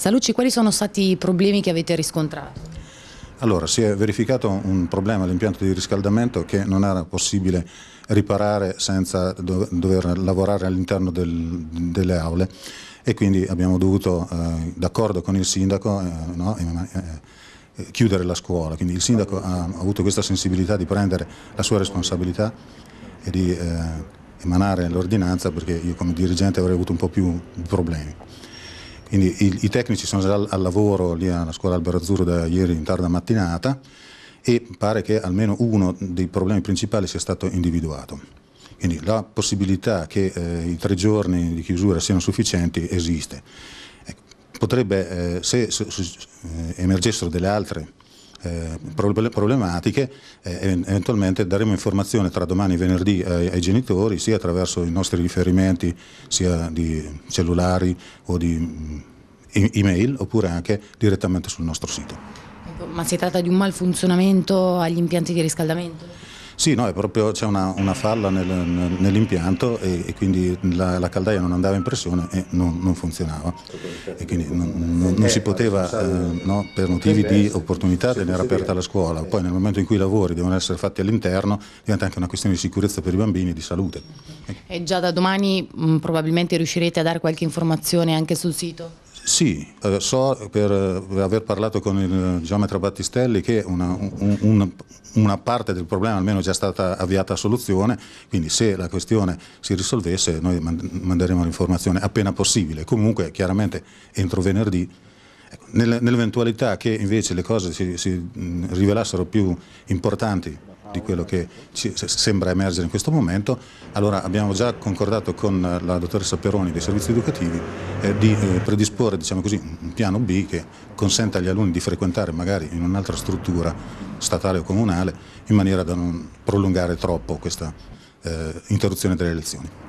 Salucci, quali sono stati i problemi che avete riscontrato? Allora, si è verificato un problema all'impianto di riscaldamento che non era possibile riparare senza dover lavorare all'interno del, delle aule e quindi abbiamo dovuto, eh, d'accordo con il sindaco, eh, no, eh, eh, eh chiudere la scuola. Quindi il sindaco ha, ha, avuto questa sensibilità di prendere la sua responsabilità e di eh, emanare l'ordinanza perché io come dirigente avrei avuto un po' più problemi. Quindi i, i tecnici sono già al, al lavoro lì alla scuola Albero Azzurro da ieri in tarda mattinata e pare che almeno uno dei problemi principali sia stato individuato. Quindi la possibilità che eh, i tre giorni di chiusura siano sufficienti esiste. Ecco, potrebbe, eh, se, se, se eh, emergessero delle altre eh, problematiche, eh, eventualmente daremo informazione tra domani e venerdì ai, ai, genitori, sia attraverso i nostri riferimenti, sia di cellulari o di mm, email, oppure anche direttamente sul nostro sito. Ecco, ma si tratta di un malfunzionamento agli impianti di riscaldamento? Sì, no, c'è una, una, falla nel, nell'impianto e, e, quindi la, la, caldaia non andava in pressione e non, non funzionava. E quindi non, non, non si eh, poteva, eh, no, per motivi di opportunità, tenere aperta la scuola. Poi nel momento in cui i lavori devono essere fatti all'interno diventa anche una questione di sicurezza per i bambini e di salute. E già da domani mh, probabilmente riuscirete a dare qualche informazione anche sul sito? Sì, eh, so per eh, aver parlato con il geometra Battistelli che una, un, una, parte del problema almeno è già stata avviata a soluzione, quindi se la questione si risolvesse noi manderemo l'informazione appena possibile, comunque chiaramente entro venerdì. Ecco, nell'eventualità che invece le cose si, si rivelassero più importanti di quello che ci sembra emergere in questo momento, allora abbiamo già concordato con eh, la dottoressa Peroni dei servizi educativi eh, di eh, predisporre diciamo così, un piano B che consenta agli alunni di frequentare magari in un'altra struttura statale o comunale in maniera da non prolungare troppo questa eh, interruzione delle lezioni.